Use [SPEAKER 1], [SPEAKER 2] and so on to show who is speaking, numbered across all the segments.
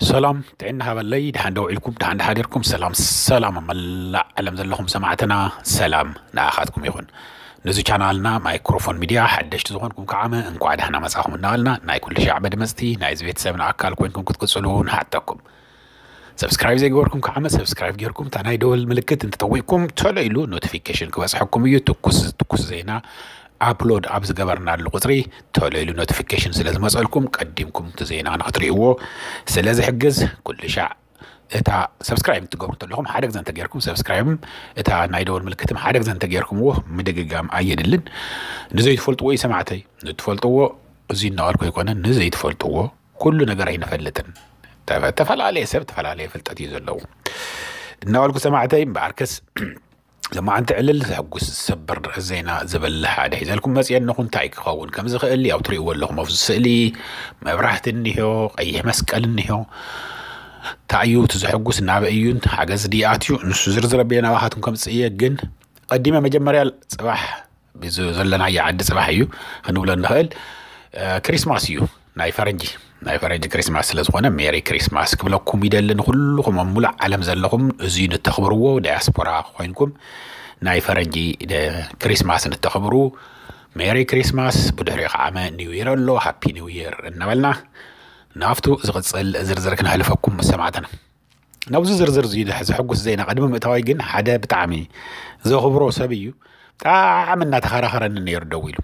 [SPEAKER 1] سلام تعنا هذا اللي دحان دو إلكم دحان حاضركم سلام سلام ملا علم زلهم سمعتنا سلام نأخذكم يخون نزو چانالنا مايكروفون ميديا حدش تزوغنكم كعامة انكو عدهنا مساهم النالنا ناي كل شي عبد مستي ناي زبيت سابنا عكال كوينكم كتكسلون حتىكم سبسكرايب زي غوركم كعامة سبسكرايب غيركم تاناي دول ملكت انت تويكم تولي لو نوتفيكيشن كواس حكم يو تكوس تكوس زينا ابلود ابز غبرنا القطري تولي نوتيفيكيشن سلاز ما سألكم قديمكم تزينا نقطريوه سلاز حجز كل شع اتا سبسكرايب تقول تلهم حدك زين تجيركم سبسكرايب اتا نايدور ملكتم حدك زين تجيركم وه مدقق قام ايد اللن نزيد فولت وي سمعتي نتفولت وو زين نواركو يكون نزيد فولت وو كل نقرين فلتن تفعل عليه سبت فعل عليه فلتاتي زلو نواركو سمعتي باركس لما انت علل تحقس السبر زينا زبل لها على حيث لكم ما زيان نخون تايك خوون كم زخلي أو تريوه لهم أفز سألي ما براحت النهو أي مسك النهو تايو تزحقس النعب أيون حقز دياتيو نسو زرزر بينا واحدهم كم سئية جن قديمة مجمع ريال صباح بزو زلنا عي عد صباح أيو خنو بلا نخل آه كريسماس يو ناي فرنجي ኣይኮነ ክሪስማስ ስለ ዝኾነ ሜሪ ክሪስማስ ክብለኩም ይደልን ኩልኹም ኣብ ሙሉእ ዓለም ዘለኹም እዙዩ ንተኽብርዎ ዳያስፖራ ኮይንኩም ናይ ፈረንጂ ክሪስማስ ንተኽብሩ ሜሪ ክሪስማስ ብድሕሪ ከዓ ኒው ይር ኣሎ ሃፒ ኒው ይር እናበልና ናብቱ ዝቕፅል ዝርዝር ክነሕልፈኩም መሰማዕትና ናብዚ ዝርዝር እዙ ዝሕጉስ ዜና ቅድሚ ምእታዋይ ግን ሓደ ብጣዕሚ ዘኽብሮ ሰብ እዩ ብጣዕሚ እናተኸራኸረኒ ነይሩ ደው ኢሉ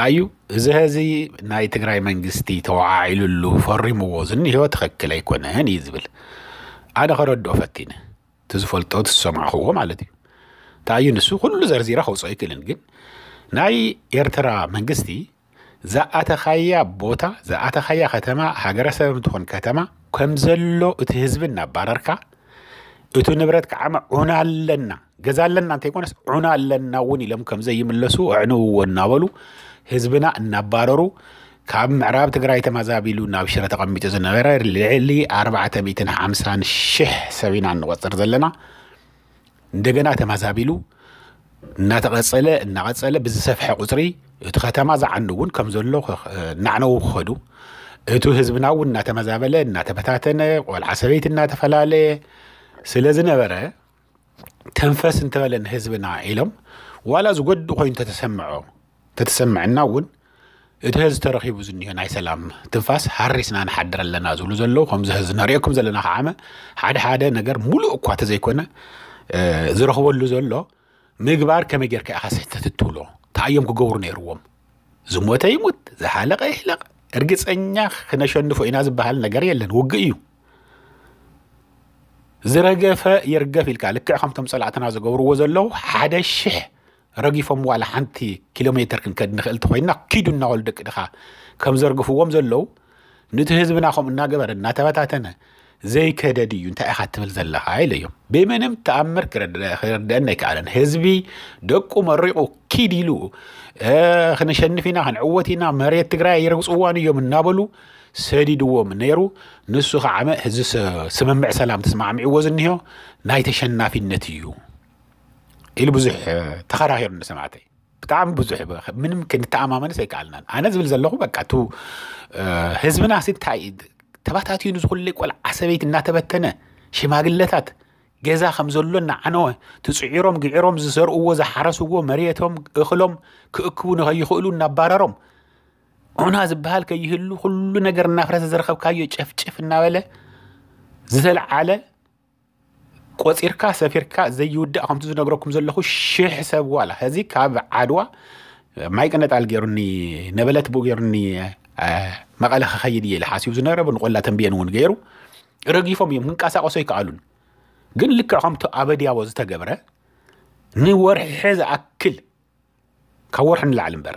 [SPEAKER 1] እንታዩ እዚ ህዚ ናይ ትግራይ መንግስቲ ተዋዓዒሉሉ ፈሪምዎ ዝኒሄ ትኽክል ኣይኮነን እዩ ዝብል ኣነ ከረድኦ ፈቲነ እቲ ዝፈልጦ ትሰማዕኽዎ ማለት እዩ እንታይ እዩ ንሱ ኩሉ ዘርዚረ ከውፅኦ ይክእልን ግን ናይ ኤርትራ መንግስቲ ዝኣተኻያ ቦታ ዝኣተኻያ ከተማ ሃገረሰብ እንትኾን ከተማ ከም ዘሎ እቲ ህዝብን ናባረርካ እቲ ንብረት ከዓ ዑና ኣለና جزال لنا أنت يكونس عنا لنا وني لم كم زي ملسو عنو والنابلو هزبنا النبارو كاب معراب تقرأي تمازابيلو نابشرة تقمي تزن غير اللي أربعة ميتين عمسان شح سبين عن وطر زلنا ندقنا تمازابيلو نتغسل نغسل بزسفح قطري يتختم از عنون كم زلو نعنو خدو اتو هزبنا ونا تمزابله نا تبتاتنه والعسبيت نا تفلاله سلازنه بره تنفس انت بلن هزبنا عيلم ولا زود وين تتسمعه تتسمع الناون اتهز ترخي بزن هنا سلام تنفس حرسنا نحضر لنا زولو زلو هم زهز نريكم زلنا عامة حد حدا نجر ملو قوات زي كنا آه، زرخو اللو زلو مقبار كما جير كأخاسي تتتولو تعيم كو نيروم زموتا يموت زحالق ايهلق ارقص انيا خنشن فوقنا زبهال نجر يلن وقيو ዝረገፈ የርገፍ ኢልካ ልክዕ ከምቶም ፀላእትና ዝገብርዎ ዘለው ሓደ ሽሕ ረጊፎም ዋላ ሓንቲ ኪሎ ሜትር ክንከድ ንኽእል እንተኮይንና ኪዱ እናበሉ ደቂ ድኻ ከም ዘርግፍዎም ዘለው ነቲ ህዝብና ከምኡ እናገበረ እናተበታተነ ዘይከደ ድዩ እንታይ ኢኻ ትብል ዘለካ ኢለ እዮም ብምንም ተኣምር ክርድአና ኣይከኣለን ህዝቢ ደቁ መሪቑ ኪድ ኢሉ ክንሸንፍ ኢና ክንዕወት ኢና መሬት ትግራይ ይረግፅዋን እዮም እናበሉ ሰዲድዎም ነይሩ ንሱ ከዓ እዚ ስምምዕ ሰላም ተስማዕሚዕዎ ዝኒሆ ናይ ተሸናፊነት እዩ ኢሉ ብዙሕ ተኸራኺሩ ንሰማዕተይ ብጣዕሚ ብዙሕ ምንም ክንተኣማመንስ ኣይከኣልናን ኣነ ዝብል ዘለኹ በቃ እቲ ህዝብና ሲ እንታይ ተባታትዩ ንዝኩለይ ቆልዓ ሰበይት እናተበተነ ሽማግለታት ገዛ ከም ዘሎ ንዓነወ ትፅዒሮም ግዒሮም ዝሰርእዎ ዝሓረስዎ መሬቶም እኽሎም ክእክቡ ንኸይኽእሉ እናባረሮም ዑና ዝበሃል ከይህሉ ኩሉ ነገር እናፍረሰ ዝረኸብካዮ ጨፍጭፍ እናበለ ዝተለዓለ ቆፂርካ ሰፊርካ ዘይውዳእ ከምቲ ዝነግረኩም ዘለኹ ሽሕ ሰብ ዋላ ሕዚ ካብ ዓድዋ ማይ ቅነጣል ገይሩኒ ነበለት ብኡ ገይሩኒ መቐለ ክኸይድ እየ ዝሓሲቡ ዝነበረ ንቆላ ተንቢየን እውን ገይሩ ረጊፎም እዮም ክንቀሳቀሶ ይከኣሉን ግን ልክዕ ከምቲ ኣበድያቦ ዝተገብረ ንወርሒ ዝኣክል ካብ ወርሒ ንላዕሊ እምበር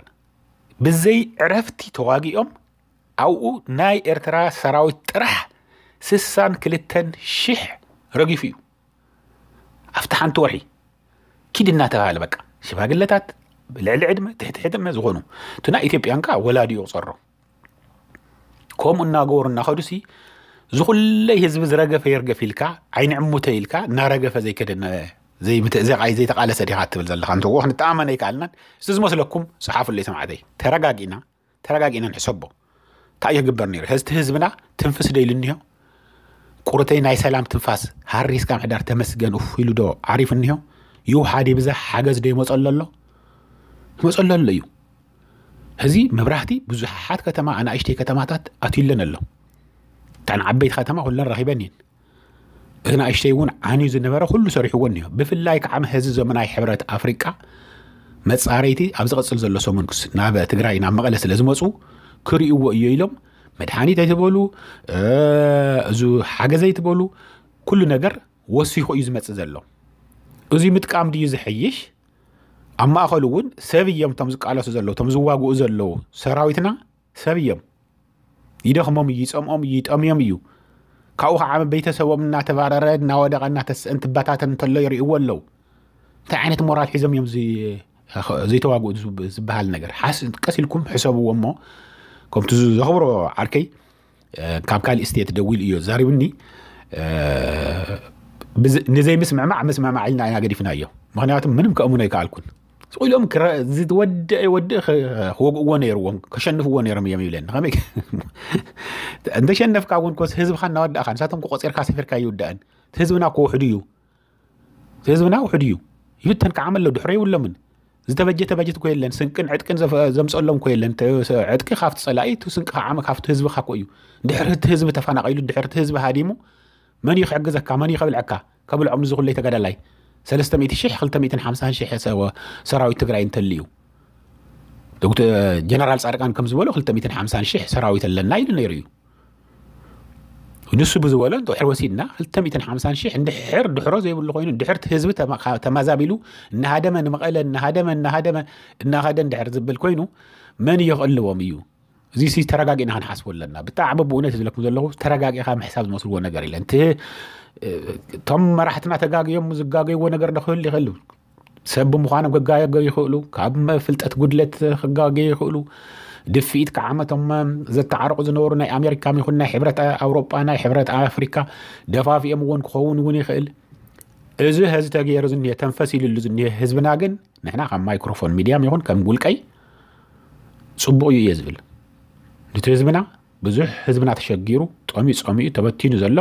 [SPEAKER 1] ብዘይ ዕረፍቲ ተዋጊኦም ኣብኡ ናይ ኤርትራ ሰራዊት ጥራሕ ስሳን ክልተን ሽሕ ረጊፉ እዩ ኣብቲ ሓንቲ ወርሒ ኪድ እናተባሃለ በቃ ሽማግለታት ብልዕሊ ዕድመ ትሕቲ ዕድመ ዝኾኑ እቲ ናይ ኢትዮጵያን ከዓ ወላዲኡ ቁፀሮ ከምኡ እናገበሩ እናኸዱሲ ዝኹለይ ህዝቢ ዝረገፈ የርገፍ ኢልካ ዓይኒ ዕሙተ ኢልካ እናረገፈ ዘይከደነ ዘይምትእዘቃይ ዘይተቃለሰ ዲኻ ትብል ዘለካ እንትዎ ክንተኣመነ ይከኣልናን እቲ ዝመስለኩም ፅሓፉለይ ሰማዕተይ ተረጋጊና ተረጋጊና ንሕሰቦ እንታይ እዩ ክግበር ነይሩ ሕዝቲ ህዝብና ትንፍስ ዶ ኢሉ እኒሆ ቁርተይ ናይ ሰላም ትንፋስ ሃሪስካ ምሕዳር ተመስገን እፍ ኢሉ ዶ ዓሪፍ እኒሆ ይውሓድ ብዛ ሓገዝ ዶ ይመፀሎ ኣሎ ይመፀሎ ኣሎ እዩ ሕዚ መብራህቲ ብዙሓት ከተማ ኣናእሽተይ ከተማታት ኣትዩለን ኣሎ እታን ዓበይቲ ከተማ ኩለን ረኪበን እየን እቲ ናእሽተይ እውን ዓንዩ ዝነበረ ኩሉ ሰሪሕዎን እዮ ብፍላይ ከዓ ሕዚ ዘመናዊ ሕብረት ኣፍሪቃ መፃረይቲ ኣብ ዝቐፅል ዘሎ ሰሙን ናብ ትግራይ ናብ መቐለ ስለ ዝመፁ ክርእይዎ እዩ ኢሎም መድሓኒት ኣይትበሉ እዚ ሓገዘ ይትበሉ ኩሉ ነገር ወሲኹ እዩ ዝመፅእ ዘሎ እዚ ምጥቃም ድዩ ዝሕይሽ ኣብ ማእኸሉ እውን ሰብ እዮም እቶም ዝቃለሱ ዘለዉ እቶም ዝዋግኡ ዘለዉ ሰራዊትና ሰብ እዮም ይደኽሞም እዩ ይፀምኦም እዩ ይጠምዮም እዩ ካብኡ ከዓ ቤተሰቦም እናተባረረ እናወደቐ እናተስአን ትባታተን እንተሎ ይርእይዎ ኣለዉ እንታይ ዓይነት ሞራል ሒዞም እዮም ዘይተዋግኡ ዝበሃል ነገር ቀሲልኩም ሕሰብዎ እሞ ከምቲ ዘኽብሮ ዓርከይ ካብ ካሊእ ስተየ ተደው ኢሉ እዩ ዛሪብኒ ንዘይምስምዕማዕ መስምዕማዕ ኢልና ኢና ገዲፍና እዮም ምክንያቱ ምንም ከእሙነ ይከኣልኩን ስኢሎም ዝወድእ ይወድእ ክወግእዎ ነይርዎም ከሸንፍዎ ነይሮም እዮም ይብለኒ ከመይ እንተሸነፍካ እውን ኮስ ህዝብካ እናወዳእካ ንሳቶም ክቆፂርካ ሰፊርካ ይውዳእን እቲ ህዝብና ኮ ውሕድ እዩ እቲ ህዝብና ውሕድ እዩ ይብተን ክዓመለ ድሕሮ ይብሎምን زدبجت بجت كويلن سنكن عتك زف زمس أولهم كويلن تيو عتك خافت صلاعي تو سنك خافت هزب خاكويو دحرت هزب تفانا قيلو دحرت هزب هاديمو من يخ عجزة كمان يخ قبل قبل عمر زغل لي تقدر لاي سلست ميت شيح خلت ميت حمسة هنشيح سوا سراوي تقرأ إنت دكتور جنرال سارقان كم زبولو خلت ميت حمسة هنشيح سراوي تلنا يدو نيريو ንሱ ብዝበሎ እንድሕር ወሲድና 250 ሺሕ እንድሕር ድሕሮ ዘይብሉ ኮይኑ እንድሕር እቲ ህዝቢ ተማዛቢሉ እናሃደመ ንመቐለ እናሃደመ እናሃደመ እናኸደ እንድሕር ዝብል ኮይኑ መን የኽእልዎም እዩ እዚ ሲ ተረጋጊእና ክንሓስቦ ኣለና ብጣዕሚ ብእውነት ዝለኩም ዘለኹ ተረጋጊእካ ምሕሳብ ዝመስልዎ ነገር ኢለ እንቲ እቶም መራሕትና ተጋግዮም ዝጋገይዎ ነገር ንክህሉ ይኽእል ሰብ ብምዃኖም ክጋገዩ ይኽእሉ ካብ ፍልጠት ጉድለት ክጋገዩ ይኽእሉ ድፊኢት ከዓመቶም ዘተዓረቑ ዝነበሩ ናይ ኣሜሪካ ይኹን ናይ ሕብረት ኣውሮጳ ናይ ሕብረት ኣፍሪካ ደፋፊኦም እውን ክኸውን እውን ይኽእል እዚ ህዚ ተገይሩ ዝኒሄ ተንፈስ ኢሉሉ ዝኒሄ ህዝብና ግን ንሕና ካብ ማይክሮፎን ሚድያም ይኹን ከም ውልቀይ ፅቡቅ እዩ እየ ዝብል ነቲ ህዝብና ብዙሕ ህዝብና ተሸጊሩ ጠሚኡ ፀሚኡ ተበቲኑ ዘሎ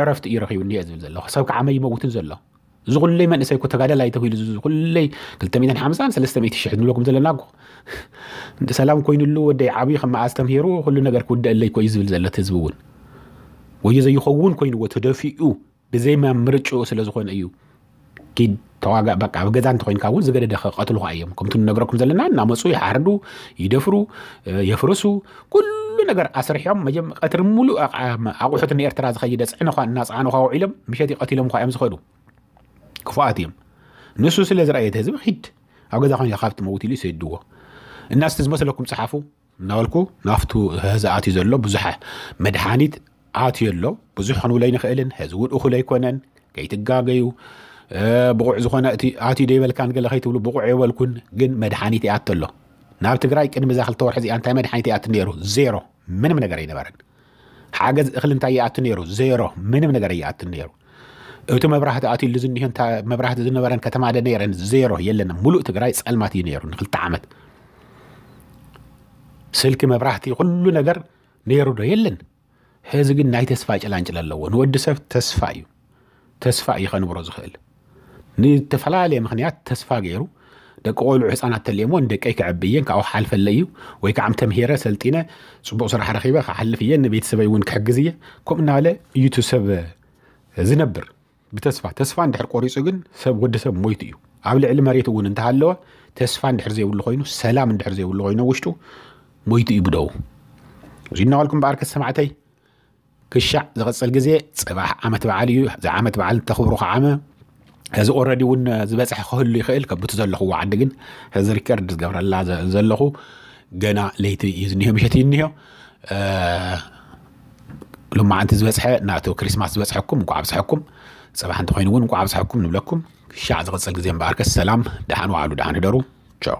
[SPEAKER 1] ዕረፍቲ እዩ ረኪቡ እኒሄ ዝብል ዘሎ ሰብ ከዓ መይመውትን ዘሎ زغلي من سيكو تغادا لا يتهيل زغلي قلت من حمزان سلسته ميت شحد لكم زلناق سلام كوين لو ودي عبي خما استمهيرو كل نغر كود الله كو يزل زلت زبون ويا زي خون كوين وتدفيو بزي ما مرچو سلازخون ايو كي تواغا بقى بغزان تخوين كاون زغد دخ قتلو خايم كمتو نغركم زلنا نامصو يحردو يدفرو يفرسو كل نجر أسرح يوم ما جم قتر ملو أق أقول حتى إني أرتراز خيدة سعنا خان الناس عانوا خاو علم مشيتي قتيلهم خايم زخدو كفات يم نسو سلا زرعية هزم حيد أو أخوان يخاف تموتي لي سيدوه الناس تزمس لكم صحافو نوالكو نافتو هزا آتي زلو بزحة مدحانيت آتي اللو بزحن ولي نخيلن هزول أخو ليكونن كي تقاقيو بقوع زخونا آتي ديبل كان قال خيتو لو بقوع يوالكون جن مدحانيتي آت اللو ناب تقرأي كن مزاخل طور حزي أنت مدحانيتي آت نيرو زيرو من من قرأي نبارك حاجة إخلن تاي نيرو زيرو من من قرأي آت نيرو እቲ መብራህቲ ኣትዩ ዝኒሄ መብራህቲ ዝነበረን ከተማ ደ ነረን ዜሮ የለና ሙሉእ ትግራይ ፀልማት እዩ ነይሩ ንክልተ ዓመት ስልኪ መብራህቲ ኩሉ ነገር ነይሩ ዶ የለን ሕዚ ግን ናይ ተስፋ ጭላንጭል ኣለዎ ንወዲ ሰብ ተስፋ እዩ ተስፋ እዩ ከንብሮ ዝኽእል ንተፈላለየ ምክንያት ተስፋ ገይሩ ደቂ ቆልዑ ህፃናት ተልየሞ ንደቀይ ክዕብየን ካብኡ ሓልፈለ እዩ ወይ ከዓ ምተምሄረ ሰልጢነ ፅቡቅ ስራሕ ረኪበ ክሓልፍ እየ ንቤተሰበይ እውን ክሕግዝ እየ ከምኡ እናበለ እዩ ሰብ ዝነብር بتسفى تسفى اندحر قريصو ግን ሰብ ወዲ ሰብ ሞይት እዩ ኣብ ልዕሊ መሬት እውን እንተሃለወ ተስፋ እንድሕር ዘይብሉ ኮይኑ ሰላም እንድሕር ዘይብሉ ኮይኑ ውሽጡ ሞይቱ እዩ ብደው እዚ እናበልኩም በኣር ከሰማዕተይ ክሻዕ ዝቐፅል ግዜ ፅባሕ ዓመት በዓል እዩ እዚ ዓመት በዓል እንተኽብሩ ከዓመ እዚ ኦረዲ እውን ዝበፅሐ ክህሉ ይኽእል ከብቲ ዘለኹዎ ዓዲ ግን ሕዚ ሪከርድ ዝገብረላ ዘለኹ ገና ለይቲ እዩ ዝኒሄ ምሸት እዩ እኒሄ ሎማዓንቲ ዝበፅሐ ናቱ ክሪስማስ ዝበፅሐኩም እንኳ ኣብፅሐኩም ፀባ ሓንቲ ኮይኑ እውን እንቋዕ ኣብዝሓኩም ንብለኩም ክሻዕ ዝቕፅል ግዜ እምበኣርከ ሰላም ድሓን ዋዕሉ ድሓን ህደሩ ቻው